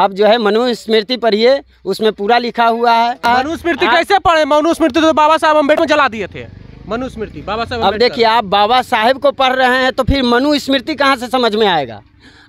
आप जो है मनुस्मृति पढ़िए उसमें पूरा लिखा हुआ है मनुस्मृति कैसे पढ़े मनुस्मृति तो बाबा साहब अम्बेडकर जला दिए थे मनुस्मृति बाबा साहब अब देखिए आप बाबा साहेब को पढ़ रहे हैं तो फिर मनुस्मृति कहाँ से समझ में आएगा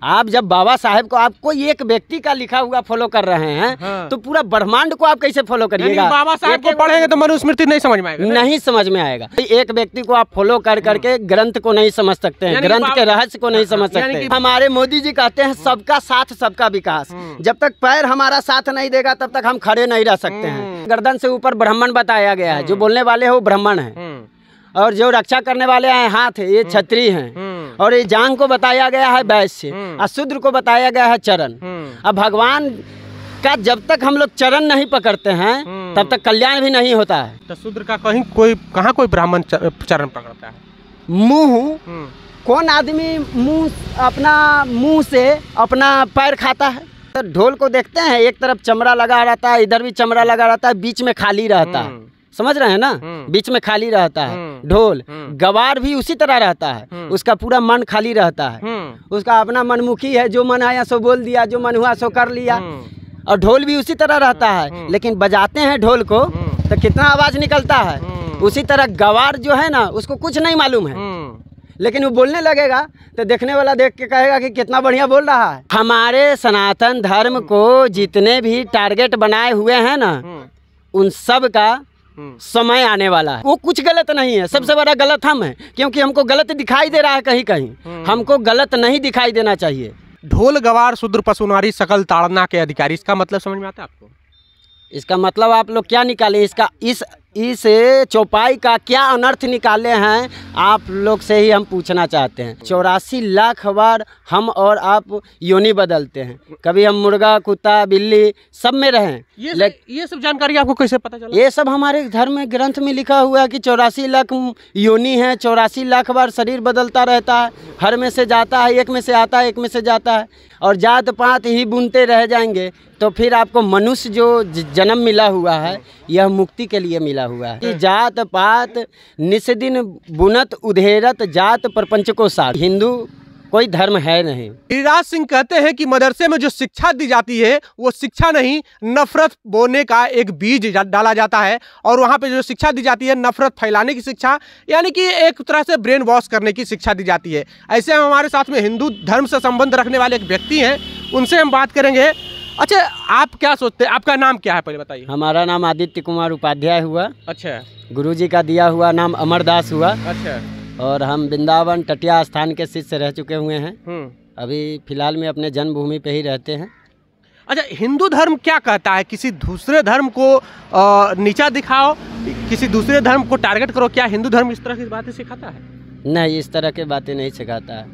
आप जब बाबा साहेब को आप कोई एक व्यक्ति का लिखा हुआ फॉलो कर रहे हैं हाँ। तो पूरा ब्रह्मांड को आप कैसे फॉलो करिएगा बाबा साहेब को पढ़ेंगे तो मनुस्मृति नहीं समझ में आएगा नहीं समझ में आएगा एक व्यक्ति को आप फॉलो कर हाँ। करके ग्रंथ को नहीं समझ सकते हैं ग्रंथ के रहस्य को नहीं समझ हाँ, सकते हमारे मोदी जी कहते हैं सबका साथ सबका विकास हाँ। जब तक पैर हमारा साथ नहीं देगा तब तक हम खड़े नहीं रह सकते हैं गर्दन से ऊपर ब्राह्मण बताया गया है जो बोलने वाले है वो ब्राह्मण है और जो रक्षा करने वाले हम्म। हैं हाथ ये छत्री हैं और ये जांग को बताया गया है वैश्य हम्म। और शुद्र को बताया गया है चरण हम्म। अब भगवान का जब तक हम लोग चरण नहीं पकड़ते हैं तब तक कल्याण भी नहीं होता है तो शूद्र का कहीं कोई कहाँ कोई ब्राह्मण चरण पकड़ता है मुंह कौन आदमी मुंह अपना मुंह से अपना पैर खाता है तो ढोल को देखते हैं एक तरफ चमड़ा लगा रहता है इधर भी चमड़ा लगा रहता है बीच में खाली रहता है समझ रहे हैं ना हम्म। बीच में खाली रहता है हम्म। ढोल हम्म। गवार भी उसी तरह रहता है उसका पूरा मन खाली रहता है उसका अपना मनमुखी है जो मन आया सो बोल दिया जो मन हुआ सो कर लिया और ढोल भी उसी तरह रहता है लेकिन बजाते हैं ढोल को तो कितना आवाज निकलता है उसी तरह गवार जो है ना उसको कुछ नहीं मालूम है लेकिन वो बोलने लगेगा तो देखने वाला देख के कहेगा कि कितना बढ़िया बोल रहा है हमारे सनातन धर्म को जितने भी टारगेट बनाए हुए हैं ना उन सब का हम्म। समय आने वाला है वो कुछ गलत नहीं है सबसे हम्म। बड़ा गलत हम है क्योंकि हमको गलत दिखाई दे रहा है कहीं कहीं हम्म। हमको गलत नहीं दिखाई देना चाहिए ढोल गवार पशु पशुनारी सकल ताड़ना के अधिकारी इसका मतलब समझ में आता है आपको इसका मतलब आप लोग क्या निकाले इसका इस इस चौपाई का क्या अनर्थ निकाले हैं आप लोग से ही हम पूछना चाहते हैं चौरासी लाख बार हम और आप योनि बदलते हैं कभी हम मुर्गा कुत्ता बिल्ली सब में रहें ये सब, ये सब जानकारी आपको कैसे पता चला ये सब हमारे धर्म ग्रंथ में लिखा हुआ है कि चौरासी लाख योनि है चौरासी लाख बार शरीर बदलता रहता है हर में से जाता है एक में से आता है एक में से जाता है और जात पात ही बुनते रह जाएंगे तो फिर आपको मनुष्य जो जन्म मिला हुआ है यह मुक्ति के लिए मिला हुआ है कि जात पात निस्दिन बुनत उधेरत जात प्रपंच को साथ हिंदू कोई धर्म है नहीं गिरिराज सिंह कहते हैं कि मदरसे में जो शिक्षा दी जाती है वो शिक्षा नहीं नफरत बोने का एक बीज डाला जाता है और वहाँ पे जो शिक्षा दी जाती है नफरत फैलाने की शिक्षा यानी कि एक तरह से ब्रेन वॉश करने की शिक्षा दी जाती है ऐसे हम हमारे साथ में हिंदू धर्म से संबंध रखने वाले एक व्यक्ति हैं उनसे हम बात करेंगे अच्छा आप क्या सोचते हैं आपका नाम क्या है पहले बताइए हमारा नाम आदित्य कुमार उपाध्याय हुआ अच्छा गुरुजी का दिया हुआ नाम अमरदास हुआ अच्छा और हम वृंदावन टटिया स्थान के शिष्य रह चुके हुए हैं हम्म। अभी फिलहाल में अपने जन्मभूमि पे ही रहते हैं अच्छा हिंदू धर्म क्या कहता है किसी दूसरे धर्म को नीचा दिखाओ किसी दूसरे धर्म को टारगेट करो क्या हिंदू धर्म इस तरह की बातें सिखाता है नहीं इस तरह की बातें नहीं सिखाता है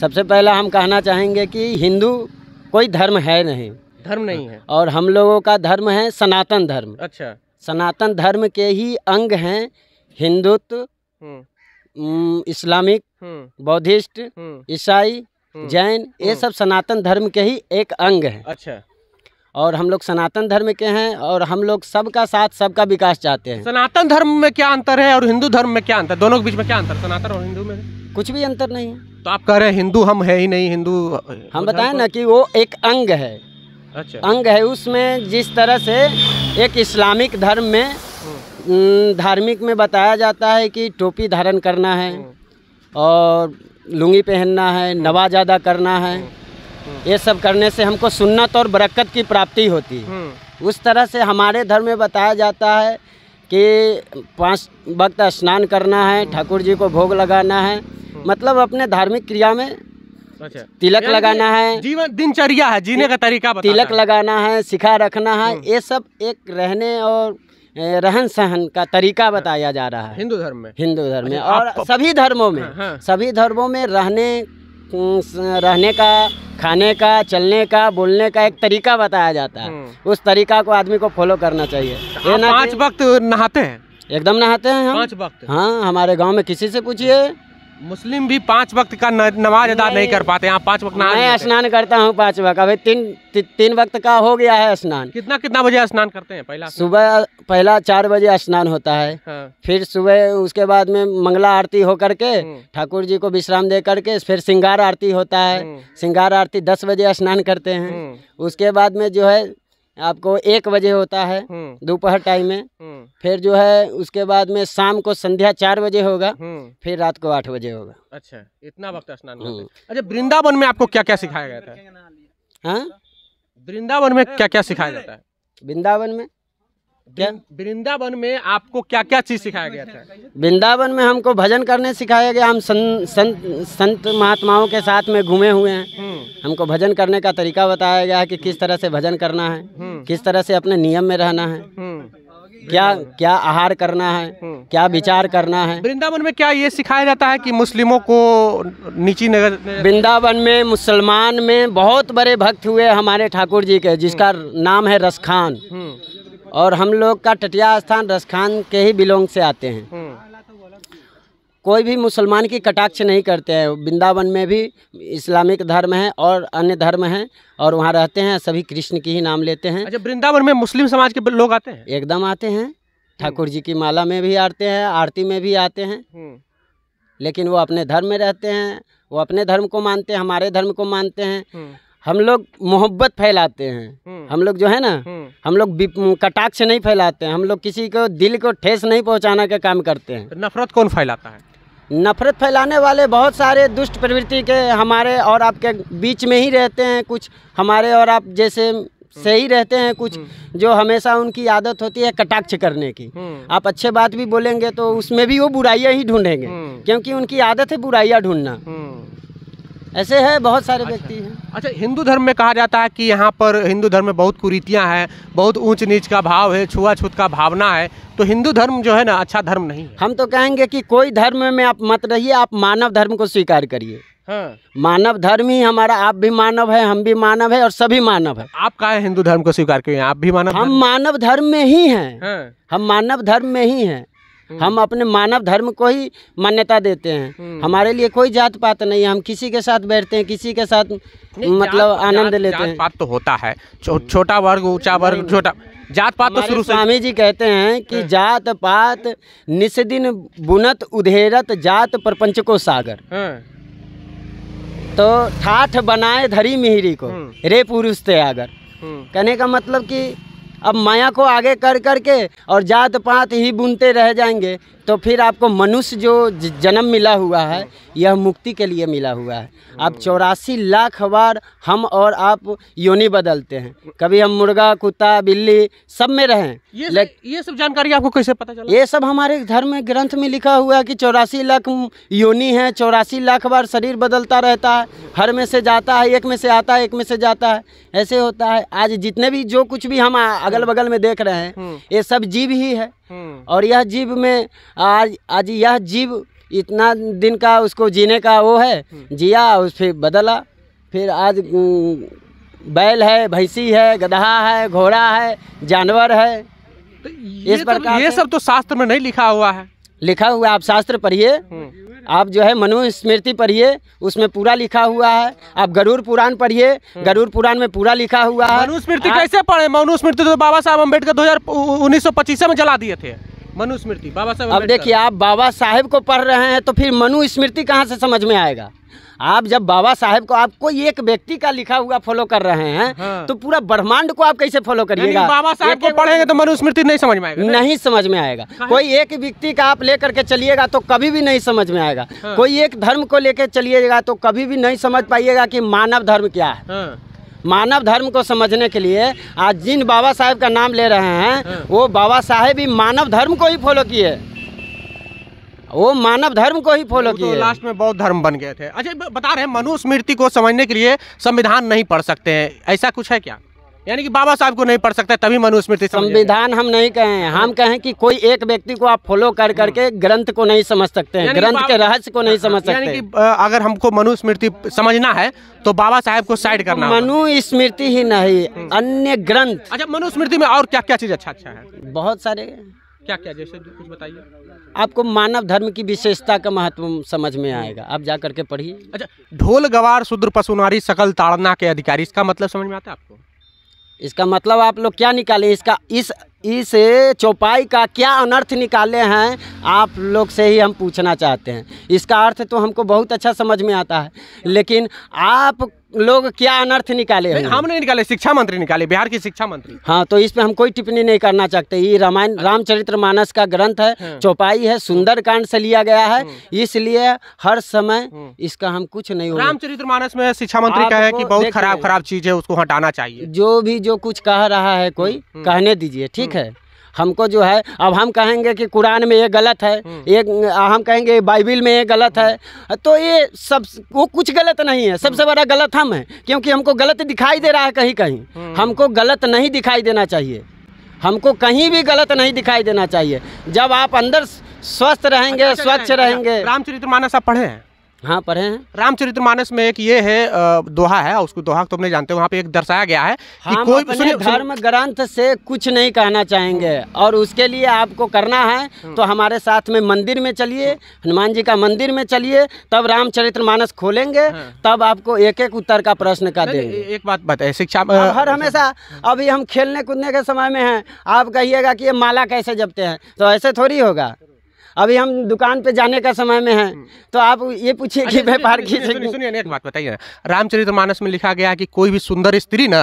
सबसे पहला हम कहना चाहेंगे कि हिंदू कोई धर्म है नहीं धर्म नहीं है और हम लोगों का धर्म है सनातन धर्म अच्छा सनातन धर्म के ही अंग हैं हिंदुत्व हम्म। इस्लामिक हम्म। बौद्धिस्ट हम्म। ईसाई हम्म। जैन ये सब सनातन धर्म के ही एक अंग है अच्छा और हम लोग सनातन धर्म के हैं और हम लोग सबका साथ सबका विकास चाहते हैं सनातन धर्म में क्या अंतर है और हिंदू धर्म में क्या अंतर दोनों के बीच में क्या अंतर सनातन और हिंदू में कुछ भी अंतर नहीं है तो आप कह रहे हैं हिंदू हम है ही नहीं हिंदू हम बताए ना कि वो एक अंग है अच्छा अंग है उसमें जिस तरह से एक इस्लामिक धर्म में धार्मिक में बताया जाता है कि टोपी धारण करना है हम्म। और लुंगी पहनना है हम्म। नवाज अदा करना है हम्म। ये सब करने से हमको सुन्नत और बरकत की प्राप्ति होती है उस तरह से हमारे धर्म में बताया जाता है कि पांच वक्त स्नान करना है ठाकुर जी को भोग लगाना है मतलब अपने धार्मिक क्रिया में अच्छा। तिलक लगाना है जीवन दिनचर्या है जीने का तरीका तिलक लगाना है सिखा रखना है ये सब एक रहने और रहन सहन का तरीका बताया जा रहा है हिंदू धर्म में हिंदू धर्म में अच्छा, और सभी धर्मों में हाँ, हाँ। सभी धर्मों में रहने रहने का खाने का चलने का बोलने का एक तरीका बताया जाता है हम्म। उस तरीका को आदमी को फॉलो करना चाहिए तो पांच वक्त नहाते हैं एकदम नहाते हैं हम पांच वक्त हाँ हमारे गांव में किसी से पूछिए मुस्लिम भी पांच वक्त का नमाज अदा नहीं कर पाते यहाँ पांच वक्त मैं स्नान करता हूँ पांच वक्त अभी तीन ती, तीन वक्त का हो गया है स्नान कितना कितना बजे स्नान करते हैं पहला सुबह पहला चार बजे स्नान होता है हाँ। फिर सुबह उसके बाद में मंगला आरती हो करके हम्म। ठाकुर जी को विश्राम दे करके फिर श्रृंगार आरती होता है श्रृंगार हम्म। आरती दस बजे स्नान करते हैं हम्म। उसके बाद में जो है आपको एक बजे होता है हम्म। दोपहर टाइम में हम्म। फिर जो है उसके बाद में शाम को संध्या चार बजे होगा हम्म। फिर रात को आठ बजे होगा अच्छा इतना वक्त स्नान अच्छा वृंदावन में आपको क्या क्या सिखाया गया था हाँ? वृंदावन में क्या क्या सिखाया जाता है वृंदावन में वृंदावन में आपको क्या क्या चीज सिखाया गया था वृंदावन में हमको भजन करने सिखाया गया हम सं, संत संत महात्माओं के साथ में घूमे हुए हैं हम्म। हमको भजन करने का तरीका बताया गया है कि किस तरह से भजन करना है हम्म। किस तरह से अपने नियम में रहना है हम्म। क्या क्या आहार करना है क्या विचार करना है वृंदावन में क्या ये सिखाया जाता है कि मुस्लिमों को नीची नगर वृंदावन में मुसलमान में बहुत बड़े भक्त हुए हमारे ठाकुर जी के जिसका नाम है रसखान और हम लोग का टटिया स्थान रसखान के ही बिलोंग से आते हैं हम्म। कोई भी मुसलमान की कटाक्ष नहीं करते हैं वृंदावन में भी इस्लामिक धर्म है और अन्य धर्म है और वहाँ रहते हैं सभी कृष्ण की ही नाम लेते हैं अच्छा वृंदावन में मुस्लिम समाज के लोग आते हैं एकदम आते हैं हम्म। ठाकुर जी की माला में भी आते हैं आरती में भी आते हैं हम्म। लेकिन वो अपने धर्म में रहते हैं वो अपने धर्म को मानते हैं हमारे धर्म को मानते हैं हम लोग मोहब्बत फैलाते हैं हम्म। हम लोग जो है ना हम्म। हम लोग कटाक्ष नहीं फैलाते हैं हम लोग किसी को दिल को ठेस नहीं पहुंचाना का काम करते हैं नफरत कौन फैलाता है नफरत फैलाने वाले बहुत सारे दुष्ट प्रवृत्ति के हमारे और आपके बीच में ही रहते हैं कुछ हमारे और आप जैसे हम्म। से ही रहते हैं कुछ जो हमेशा उनकी आदत होती है कटाक्ष करने की आप अच्छे बात भी बोलेंगे तो उसमें भी वो बुराइयाँ ही ढूंढेंगे क्योंकि उनकी आदत है बुराइयाँ ढूंढना ऐसे है बहुत सारे अच्छा। व्यक्ति अच्छा, हैं अच्छा हिंदू धर्म में कहा जाता है कि यहाँ पर हिंदू धर्म में बहुत कुरीतियाँ हैं बहुत ऊंच नीच का भाव है छुआछूत का भावना है तो हिंदू धर्म जो है ना अच्छा धर्म नहीं हम तो कहेंगे कि कोई धर्म में आप मत रहिए आप मानव धर्म को स्वीकार करिए हाँ। मानव धर्म ही हमारा आप भी मानव है हम भी मानव है और सभी मानव है आप कहा हिंदू धर्म को स्वीकार करिए आप भी मानव हम मानव धर्म में ही हैं हाँ। हम मानव धर्म में ही हैं हम्म। हम अपने मानव धर्म को ही मान्यता देते हैं हम्म। हमारे लिए कोई जात पात नहीं है हम किसी के साथ बैठते हैं किसी के साथ मतलब आनंद लेते हैं पात तो होता है छोटा वर्ग ऊंचा वर्ग छोटा जात पात तो शुरू स्वामी जी कहते हैं कि हाँ। जात पात निस्दिन बुनत उधेरत जात प्रपंच को सागर हाँ। तो ठाठ बनाए धरी मिहिरी को हाँ। रे पुरुष आगर कहने का मतलब की अब माया को आगे कर करके और जात पात ही बुनते रह जाएंगे तो फिर आपको मनुष्य जो जन्म मिला हुआ है यह मुक्ति के लिए मिला हुआ है आप चौरासी लाख बार हम और आप योनि बदलते हैं कभी हम मुर्गा कुत्ता बिल्ली सब में रहें ये सब, ये सब जानकारी आपको कैसे पता चला ये सब हमारे धर्म ग्रंथ में लिखा हुआ है कि चौरासी लाख योनि है चौरासी लाख बार शरीर बदलता रहता है हर में से जाता है एक में से आता है एक में से जाता है ऐसे होता है आज जितने भी जो कुछ भी हम अगल बगल में देख रहे हैं हम्म। ये सब जीव ही है हम्म। और यह जीव में आज आज यह जीव इतना दिन का उसको जीने का वो है हम्म। जिया उस फिर बदला फिर आज बैल है भैंसी है गधा है घोड़ा है जानवर है तो ये इस प्रकार ये सब तो शास्त्र में नहीं लिखा हुआ है लिखा हुआ आप शास्त्र पढ़िए आप जो है मनुस्मृति पढ़िए उसमें पूरा लिखा हुआ है आप गरुड़ पुराण पढ़िए हम्म। गरुड़ पुराण में पूरा लिखा हुआ है मनुस्मृति कैसे पढ़े मनुस्मृति तो बाबा साहब अम्बेडकर दो हज़ार में जला दिए थे मनुस्मृति बाबा साहब अब देखिए आप बाबा साहेब को पढ़ रहे हैं तो फिर मनुस्मृति कहाँ से समझ में आएगा आप जब बाबा साहेब को आप कोई एक व्यक्ति का लिखा हुआ फॉलो कर रहे हैं हाँ। तो पूरा ब्रह्मांड को आप कैसे फॉलो करिएगा बाबा साहब को पढ़ेंगे तो मनुस्मृति नहीं समझ में आएगा नहीं समझ में आएगा कोई एक व्यक्ति का आप लेकर के चलिएगा तो कभी भी नहीं समझ में आएगा हाँ। कोई एक धर्म को लेकर चलिएगा तो कभी भी नहीं समझ पाइएगा कि मानव धर्म क्या है हाँ। मानव धर्म को समझने के लिए आज जिन बाबा साहेब का नाम ले रहे हैं हाँ। वो बाबा साहेब ही मानव धर्म को ही फॉलो किए वो मानव धर्म को ही फॉलो तो किए तो लास्ट में बौद्ध धर्म बन गए थे अच्छा बता रहे मनुस्मृति को समझने के लिए संविधान नहीं पढ़ सकते हैं ऐसा कुछ है क्या यानी कि बाबा साहब को नहीं पढ़ सकता तभी मनुस्मृति संविधान हम नहीं कहें हाँ। हम कहें कि कोई एक व्यक्ति को आप फॉलो कर हाँ। करके ग्रंथ को नहीं समझ सकते हैं ग्रंथ के रहस्य को नहीं हाँ, समझ सकते कि अगर हमको मनुस्मृति समझना है तो बाबा साहब को साइड करना मनुस्मृति ही नहीं अन्य ग्रंथ अच्छा मनुस्मृति में और क्या क्या चीज अच्छा अच्छा है बहुत सारे क्या क्या जैसे कुछ बताइए आपको मानव धर्म की विशेषता का महत्व समझ में आएगा आप जा करके पढ़िए अच्छा ढोल गवार शुद्र पशुनारी सकल ताड़ना के अधिकारी इसका मतलब समझ में आता है आपको इसका मतलब आप लोग क्या निकाले इसका इस इस चौपाई का क्या अनर्थ निकाले हैं आप लोग से ही हम पूछना चाहते हैं इसका अर्थ तो हमको बहुत अच्छा समझ में आता है लेकिन आप लोग क्या अनर्थ निकाले नहीं, हम नहीं निकाले शिक्षा मंत्री निकाले बिहार की शिक्षा मंत्री हाँ तो इस पे हम कोई टिप्पणी नहीं करना चाहते ये रामायण अच्छा। रामचरित्र मानस का ग्रंथ है हाँ। चौपाई है सुंदर कांड से लिया गया है हाँ। इसलिए हर समय हाँ। इसका हम कुछ नहीं रामचरित्र मानस में शिक्षा मंत्री कहे की बहुत खराब खराब चीज है उसको हटाना चाहिए जो भी जो कुछ कह रहा है कोई कहने दीजिए ठीक है हमको जो है अब हम कहेंगे कि कुरान में ये गलत है हम्म। ये हम कहेंगे बाइबिल में ये गलत है हम्म। तो ये सब वो कुछ गलत नहीं है सबसे हम्म। बड़ा गलत हम हैं क्योंकि हमको गलत दिखाई दे रहा है कहीं कहीं हमको गलत नहीं दिखाई देना चाहिए हमको कहीं भी गलत नहीं दिखाई देना चाहिए जब आप अंदर स्वस्थ रहेंगे अच्छा, अच्छा, स्वच्छ अच्छा, रहेंगे रामचरित्र मानस आप पढ़े हैं हाँ पढ़े हैं रामचरित्र मानस में एक ये है दोहा है उसको दोहा तो तुमने जानते हो वहाँ पे एक दर्शाया गया है कि हाँ, कोई अपने धर्म ग्रंथ से कुछ नहीं कहना चाहेंगे और उसके लिए आपको करना है तो हम्म। हमारे साथ में मंदिर में चलिए हनुमान जी का मंदिर में चलिए तब रामचरित्र मानस खोलेंगे हाँ। तब आपको एक एक उत्तर का प्रश्न का देंगे एक बात बताए शिक्षा हर अच्छा। हमेशा अभी हम खेलने कूदने के समय में है आप कहिएगा की ये माला कैसे जपते हैं तो ऐसे थोड़ी होगा अभी हम दुकान पे जाने का समय में है हम्म। तो आप ये पूछिए कि अच्छा, व्यापार की सुनिए एक बात बताइए रामचरित मानस में लिखा गया कि कोई भी सुंदर स्त्री ना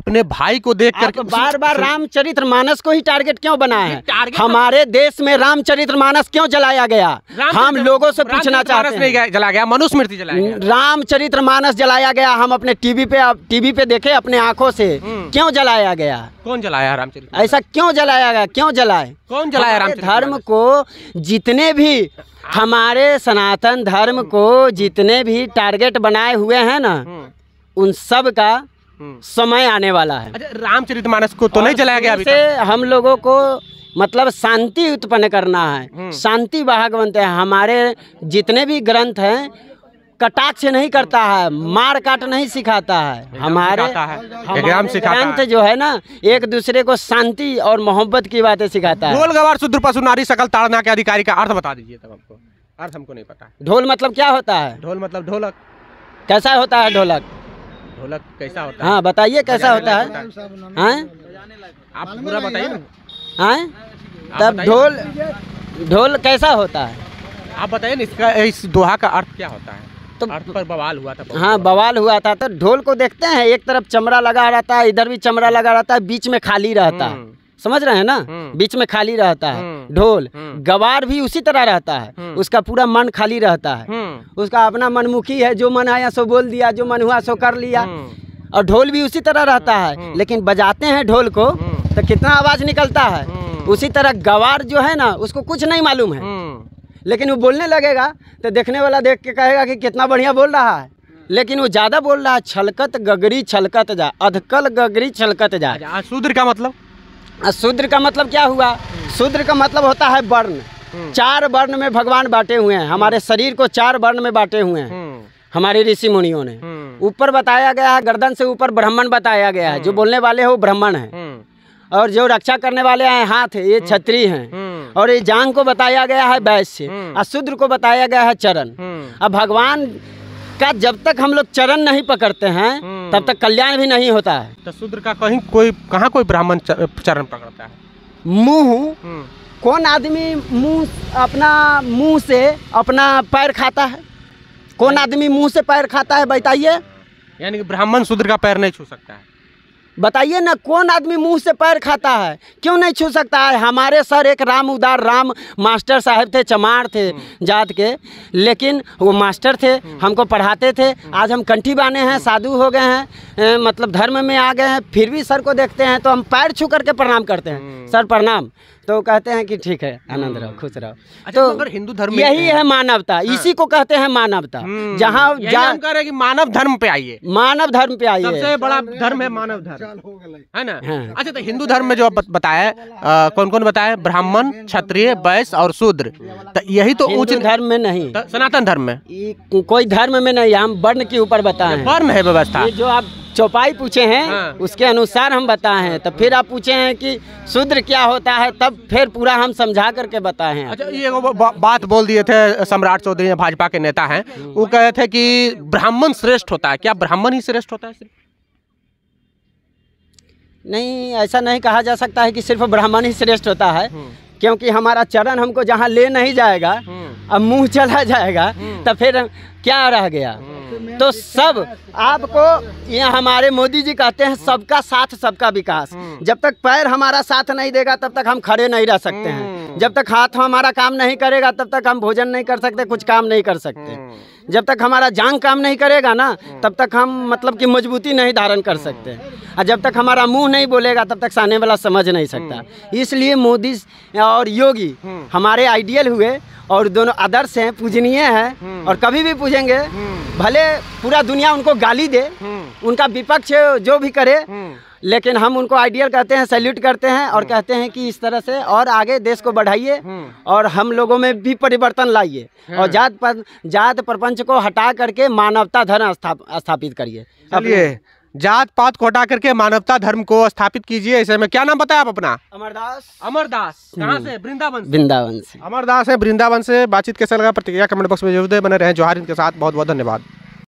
अपने भाई को देख कर बार बार रामचरित्र मानस को ही टारगेट क्यों बना है तो- हमारे देश में रामचरित्र मानस क्यों जलाया गया हम लोगों से पूछना चाहते हैं जला गया मनुस्मृति जलाया रामचरित्र मानस जलाया गया हम अपने टीवी पे टीवी पे देखे अपने आंखों से हम्म। क्यों जलाया गया कौन जलाया रामचरित ऐसा क्यों जलाया गया क्यों जलाए कौन जलाया राम धर्म को जितने भी हमारे सनातन धर्म को जितने भी टारगेट बनाए हुए हैं ना हम्म। उन सब का हम्म। समय आने वाला है अच्छा रामचरितमानस को तो नहीं जलाया गया से हम लोगों को मतलब शांति उत्पन्न करना है हम्म। शांति बनते है हमारे जितने भी ग्रंथ हैं कटाक्ष नहीं करता है मार काट नहीं सिखाता है हमारे एग्जाम सिखाता है जो है ना एक दूसरे को शांति और मोहब्बत की बातें सिखाता है ढोल गवार शुद्र पशु नारी सकल ताड़ना के अधिकारी का अर्थ बता दीजिए तब हमको अर्थ हमको नहीं पता ढोल मतलब क्या होता है ढोल मतलब ढोलक कैसा होता है ढोलक ढोलक कैसा होता है हाँ बताइए कैसा होता है हाँ? आप पूरा बताइए हैं हाँ? तब ढोल ढोल कैसा होता है आप बताइए इसका इस दोहा का अर्थ क्या होता है तो पर बवाल हुआ था हाँ बवाल हुआ था तो ढोल को देखते हैं एक तरफ चमड़ा लगा रहता है इधर भी चमड़ा लगा रहता है बीच में खाली रहता है हम्म। समझ रहे हैं ना हम्म। बीच में खाली रहता है हम्म। ढोल गवार भी उसी तरह रहता है उसका पूरा मन खाली रहता है उसका अपना मनमुखी है जो मन आया सो बोल दिया जो मन हुआ सो कर लिया और ढोल भी उसी तरह रहता है लेकिन बजाते हैं ढोल को तो कितना आवाज निकलता है उसी तरह गवार जो है ना उसको कुछ नहीं मालूम है लेकिन वो बोलने लगेगा तो देखने वाला देख के कहेगा कि कितना बढ़िया बोल रहा है लेकिन वो ज़्यादा बोल रहा है छलकत गगरी छलकत जा अधकल गगरी छलकत जा शूद्र अच्छा, का मतलब शूद्र का मतलब क्या हुआ शूद्र का मतलब होता है वर्ण हम्म। चार वर्ण में भगवान बांटे हुए हैं हमारे हम्म। शरीर को चार वर्ण में बांटे हुए हैं हम्म। हमारे ऋषि मुनियों ने ऊपर बताया गया है गर्दन से ऊपर ब्राह्मण बताया गया है जो बोलने वाले हैं वो ब्राह्मण है और जो रक्षा करने वाले हैं हाथ है ये हम्म। छत्री हैं हम्म। और ये जांग को बताया गया है वैश्य हम्म। और शूद्र को बताया गया है चरण अब भगवान का जब तक हम लोग चरण नहीं पकड़ते हैं तब तक कल्याण भी नहीं होता है तो शूद्र का कहीं कोई कहाँ कोई ब्राह्मण चरण पकड़ता है मुंह कौन आदमी मुंह अपना मुंह से अपना पैर खाता है कौन आदमी मुंह से पैर खाता है बताइए यानी कि ब्राह्मण शूद्र का पैर नहीं छू सकता है बताइए ना कौन आदमी मुंह से पैर खाता है क्यों नहीं छू सकता है हमारे सर एक राम उदार राम मास्टर साहब थे चमार थे हम्म। जात के लेकिन वो मास्टर थे हम्म। हमको पढ़ाते थे हम्म। आज हम कंठी बाने हैं साधु हो गए हैं मतलब धर्म में आ गए हैं फिर भी सर को देखते हैं तो हम पैर छू करके प्रणाम करते हैं सर प्रणाम तो कहते हैं कि ठीक है आनंद रहो हम्म। खुश रहो अच्छा, तो, तो हिंदू धर्म यही है मानवता हाँ। इसी को कहते हैं मानवता हम्म। जहाँ जान कर रहे कि मानव धर्म पे आइए मानव धर्म पे आइए सबसे बड़ा धर्म है मानव धर्म है ना हाँ। अच्छा तो हिंदू धर्म में जो बताया कौन कौन बताया ब्राह्मण क्षत्रिय वैश्य और शूद्र तो यही तो उच्च धर्म में नहीं तो सनातन धर्म में कोई धर्म में नहीं हम वर्ण के ऊपर बताए वर्ण है व्यवस्था जो आप चौपाई पूछे हैं हाँ। उसके अनुसार हम बताए हैं तो फिर आप पूछे हैं कि शूद्र क्या होता है तब फिर पूरा हम समझा करके बताए हैं अच्छा ये बा, बात बोल दिए थे सम्राट चौधरी भाजपा के नेता हैं वो कहे थे कि ब्राह्मण श्रेष्ठ होता है क्या ब्राह्मण ही श्रेष्ठ होता है नहीं ऐसा नहीं कहा जा सकता है कि सिर्फ ब्राह्मण ही श्रेष्ठ होता है हम्म। क्योंकि हमारा चरण हमको जहाँ ले नहीं जाएगा हम्म। अब मुंह चला जाएगा हम्म। तो फिर क्या रह गया हम्म। तो सब आपको ये हमारे मोदी जी कहते हैं सबका साथ सबका विकास हम्म। जब तक पैर हमारा साथ नहीं देगा तब तक हम खड़े नहीं रह सकते हैं हम्म। जब तक हाथ हमारा काम नहीं करेगा तब तक हम भोजन नहीं कर सकते कुछ काम नहीं कर सकते जब तक हमारा जांग काम नहीं करेगा ना तब तक हम मतलब कि मजबूती नहीं धारण कर सकते और जब तक हमारा मुंह नहीं बोलेगा तब तक सामने वाला समझ नहीं सकता हम्म। इसलिए मोदी और योगी हम्म। हमारे आइडियल हुए और दोनों आदर्श हैं पूजनीय हैं हम्म। और कभी भी पूजेंगे भले पूरा दुनिया उनको गाली दे उनका विपक्ष जो भी करे लेकिन हम उनको आइडियल कहते हैं सैल्यूट करते हैं और हम्म। कहते हैं कि इस तरह से और आगे देश को बढ़ाइए हम्म। और हम लोगों में भी परिवर्तन लाइए और हम्म। जात पर, जात प्रपंच को हटा करके मानवता धर्म स्थापित करिए जात पात को हटा करके मानवता धर्म को स्थापित कीजिए इसे में क्या नाम बताया आप अपना अमरदास अमरदास कहाँ से वृंदावन वृंदावन से अमरदास है वृंदावन से बातचीत कैसा लगा प्रतिक्रिया कमेंट बॉक्स में जरूर बने रहे जोहार इनके साथ बहुत बहुत धन्यवाद